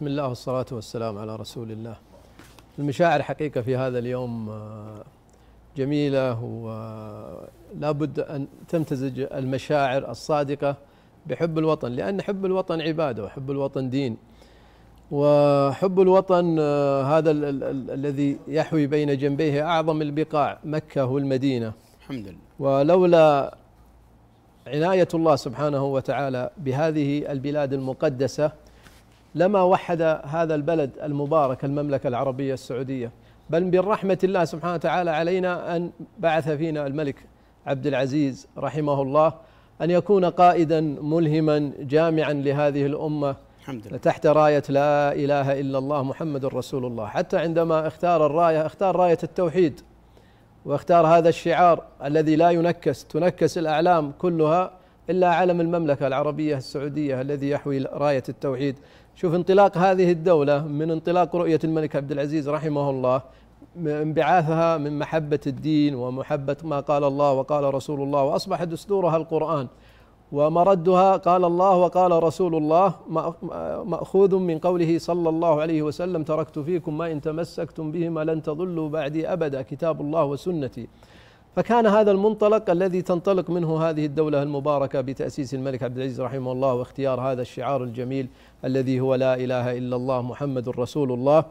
بسم الله والصلاة والسلام على رسول الله المشاعر حقيقة في هذا اليوم آه، جميلة ولا بد أن تمتزج المشاعر الصادقة بحب الوطن لأن حب الوطن عبادة وحب الوطن دين وحب الوطن آه، هذا ال ال الذي يحوي بين جنبيه أعظم البقاع مكة والمدينة الحمد لله ولولا عناية الله سبحانه وتعالى بهذه البلاد المقدسة لما وحد هذا البلد المبارك المملكة العربية السعودية بل بالرحمة الله سبحانه وتعالى علينا أن بعث فينا الملك عبد العزيز رحمه الله أن يكون قائدا ملهما جامعا لهذه الأمة الحمد لله. تحت راية لا إله إلا الله محمد رسول الله حتى عندما اختار الراية اختار راية التوحيد واختار هذا الشعار الذي لا ينكس تنكس الأعلام كلها إلا علم المملكة العربية السعودية الذي يحوي راية التوحيد شوف انطلاق هذه الدولة من انطلاق رؤية الملك عبد العزيز رحمه الله انبعاثها من محبة الدين ومحبة ما قال الله وقال رسول الله وأصبح دستورها القرآن ومردها قال الله وقال رسول الله مأخوذ من قوله صلى الله عليه وسلم تركت فيكم ما إن تمسكتم بهما لن تضلوا بعدي أبدا كتاب الله وسنتي فكان هذا المنطلق الذي تنطلق منه هذه الدولة المباركة بتأسيس الملك عبد العزيز رحمه الله واختيار هذا الشعار الجميل الذي هو لا إله إلا الله محمد رسول الله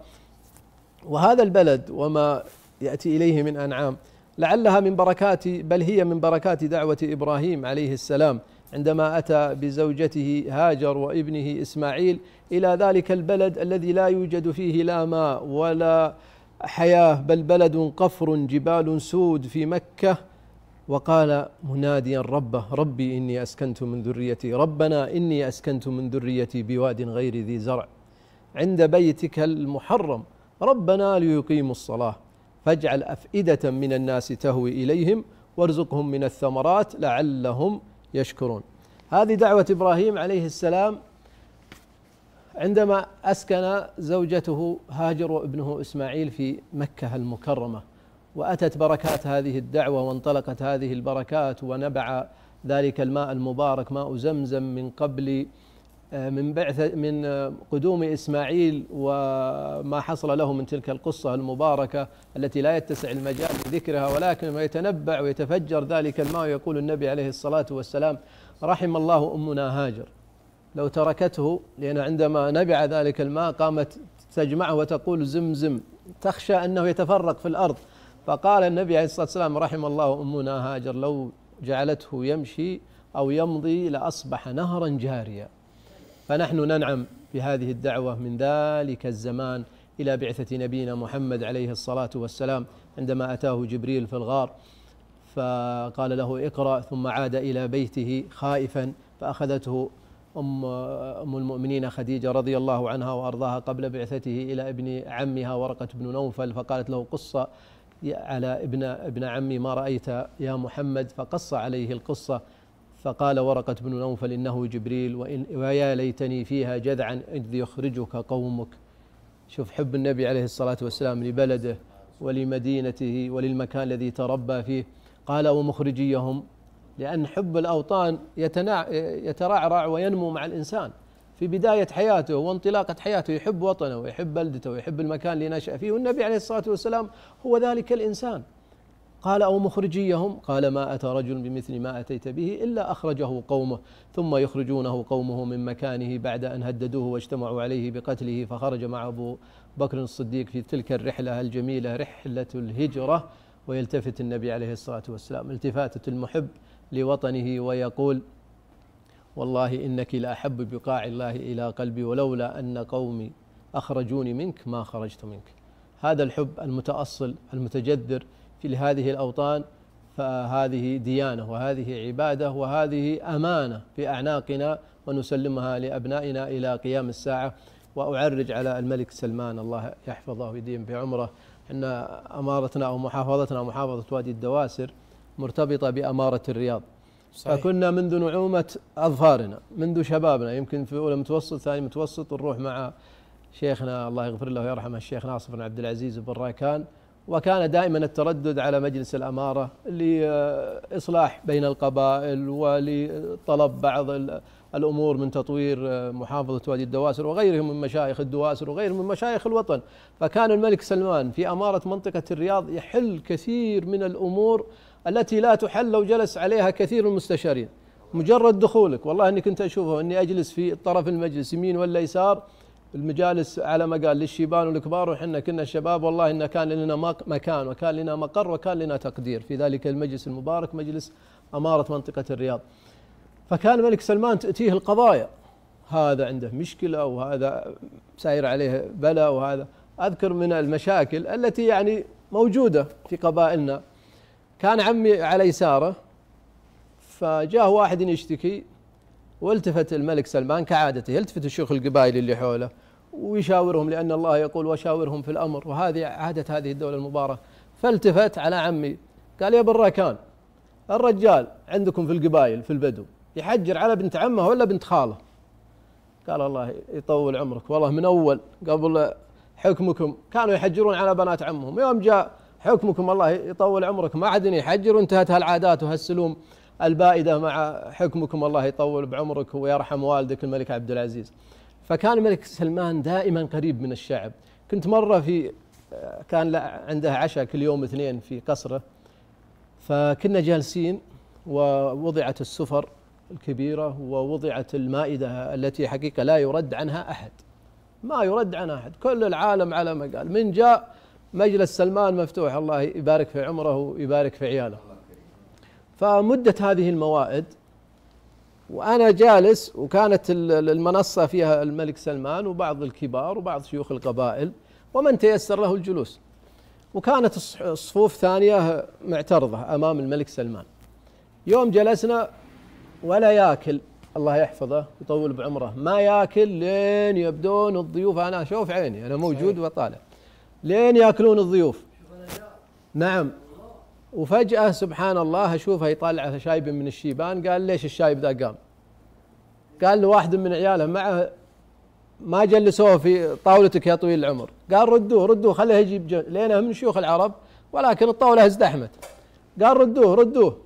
وهذا البلد وما يأتي إليه من أنعام لعلها من بركات بل هي من بركات دعوة إبراهيم عليه السلام عندما أتى بزوجته هاجر وابنه إسماعيل إلى ذلك البلد الذي لا يوجد فيه لا ماء ولا حياه بل بلد قفر جبال سود في مكه وقال مناديا ربه ربي اني اسكنت من ذريتي ربنا اني اسكنت من ذريتي بواد غير ذي زرع عند بيتك المحرم ربنا ليقيموا الصلاه فاجعل افئده من الناس تهوي اليهم وارزقهم من الثمرات لعلهم يشكرون هذه دعوه ابراهيم عليه السلام عندما أسكن زوجته هاجر وابنه إسماعيل في مكة المكرمة وأتت بركات هذه الدعوة وانطلقت هذه البركات ونبع ذلك الماء المبارك ماء زمزم من قبل آه، من بعثة من آه، قدوم إسماعيل وما حصل له من تلك القصة المباركة التي لا يتسع المجال لذكرها ولكن يتنبع ويتفجر ذلك الماء يقول النبي عليه الصلاة والسلام رحم الله أمنا هاجر لو تركته لأن عندما نبع ذلك الماء قامت تجمعه وتقول زمزم تخشى أنه يتفرق في الأرض فقال النبي عليه الصلاة والسلام رحم الله أمنا هاجر لو جعلته يمشي أو يمضي لأصبح نهرا جاريا فنحن ننعم بهذه الدعوة من ذلك الزمان إلى بعثة نبينا محمد عليه الصلاة والسلام عندما أتاه جبريل في الغار فقال له اقرأ ثم عاد إلى بيته خائفا فأخذته أم أم المؤمنين خديجة رضي الله عنها وأرضاها قبل بعثته إلى ابن عمها ورقة بن نوفل فقالت له قصة على ابن ابن عمي ما رأيت يا محمد فقص عليه القصة فقال ورقة بن نوفل إنه جبريل وإن ويا ليتني فيها جذعا إذ يخرجك قومك شوف حب النبي عليه الصلاة والسلام لبلده ولمدينته وللمكان الذي تربى فيه قال ومخرجيهم لأن حب الأوطان يتناع يترعرع وينمو مع الإنسان في بداية حياته وانطلاقة حياته يحب وطنه ويحب بلدته ويحب المكان اللي نشأ فيه والنبي عليه الصلاة والسلام هو ذلك الإنسان قال أو مخرجيهم قال ما أتى رجل بمثل ما أتيت به إلا أخرجه قومه ثم يخرجونه قومه من مكانه بعد أن هددوه واجتمعوا عليه بقتله فخرج مع أبو بكر الصديق في تلك الرحلة الجميلة رحلة الهجرة ويلتفت النبي عليه الصلاة والسلام التفاتة المحب لوطنه ويقول والله إنك لأحب بقاع الله إلى قلبي ولولا أن قومي أخرجوني منك ما خرجت منك هذا الحب المتأصل المتجذر في هذه الأوطان فهذه ديانة وهذه عبادة وهذه أمانة في أعناقنا ونسلمها لأبنائنا إلى قيام الساعة وأعرج على الملك سلمان الله يحفظه ويديم بعمره أن أمارتنا أو محافظتنا محافظة وادي الدواسر مرتبطة بأمارة الرياض صحيح. فكنا منذ نعومة أظفارنا منذ شبابنا يمكن في أولى متوسط ثاني متوسط نروح مع شيخنا الله يغفر له ويرحمه الشيخ ناصر بن عبد العزيز بن راكان وكان دائما التردد على مجلس الأمارة لإصلاح بين القبائل ولطلب بعض الأمور من تطوير محافظة وادي الدواسر وغيرهم من مشايخ الدواسر وغيرهم من مشايخ الوطن فكان الملك سلمان في أمارة منطقة الرياض يحل كثير من الأمور التي لا تحل لو جلس عليها كثير المستشارين مجرد دخولك والله اني كنت اشوفه اني اجلس في طرف المجلس يمين ولا يسار المجالس على ما قال للشيبان والكبار وحنا كنا شباب والله ان كان لنا مكان وكان لنا مقر وكان لنا تقدير في ذلك المجلس المبارك مجلس اماره منطقه الرياض. فكان الملك سلمان تاتيه القضايا هذا عنده مشكله وهذا ساير عليه بلاء وهذا اذكر من المشاكل التي يعني موجوده في قبائلنا كان عمي على يساره فجاه واحد يشتكي والتفت الملك سلمان كعادته يلتفت الشيوخ القبائل اللي حوله ويشاورهم لأن الله يقول وشاورهم في الأمر وهذه عادة هذه الدولة المباركة فالتفت على عمي قال يا بركان الرجال عندكم في القبائل في البدو يحجر على بنت عمه ولا بنت خاله قال الله يطول عمرك والله من أول قبل حكمكم كانوا يحجرون على بنات عمهم يوم جاء حكمكم الله يطول عمرك ما عاد يحجر وانتهت هالعادات وهالسلوم البائده مع حكمكم الله يطول بعمرك ويرحم والدك الملك عبد العزيز. فكان الملك سلمان دائما قريب من الشعب، كنت مره في كان عنده عشاء كل يوم اثنين في قصره فكنا جالسين ووضعت السفر الكبيره ووضعت المائده التي حقيقه لا يرد عنها احد. ما يرد عنها احد، كل العالم على ما قال، من جاء مجلس سلمان مفتوح الله يبارك في عمره ويبارك في عياله فمدة هذه الموائد وأنا جالس وكانت المنصة فيها الملك سلمان وبعض الكبار وبعض شيوخ القبائل ومن تيسر له الجلوس وكانت الصفوف ثانية معترضة أمام الملك سلمان يوم جلسنا ولا ياكل الله يحفظه ويطول بعمره ما ياكل لين يبدون الضيوف أنا شوف عيني أنا موجود وطالع لين ياكلون الضيوف نعم وفجأة سبحان الله أشوفه يطلع شايب من الشيبان قال ليش الشايب ذا قام قال لواحد واحد من عياله معه ما جلسوه في طاولتك يا طويل العمر قال ردوه ردوه خليه يجيب لأنه من شيوخ العرب ولكن الطاولة ازدحمت قال ردوه ردوه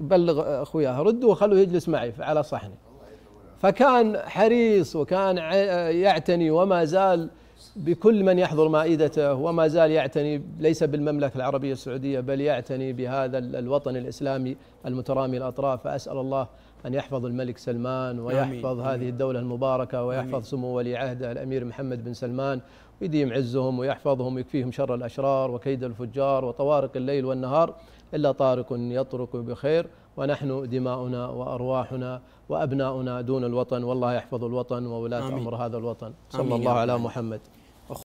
بلغ أخوياه ردوه خلوه يجلس معي على صحني فكان حريص وكان يعتني وما زال بكل من يحضر مائدته وما زال يعتني ليس بالمملكة العربية السعودية بل يعتني بهذا الوطن الإسلامي المترامي الأطراف فأسأل الله أن يحفظ الملك سلمان ويحفظ آمين. هذه الدولة المباركة ويحفظ آمين. سمو ولي عهده الأمير محمد بن سلمان ويديم عزهم ويحفظهم ويكفيهم شر الأشرار وكيد الفجار وطوارق الليل والنهار إلا طارق يطرق بخير ونحن دماؤنا وأرواحنا وأبناؤنا دون الوطن والله يحفظ الوطن وولاة أمر هذا الوطن صلى الله على محمد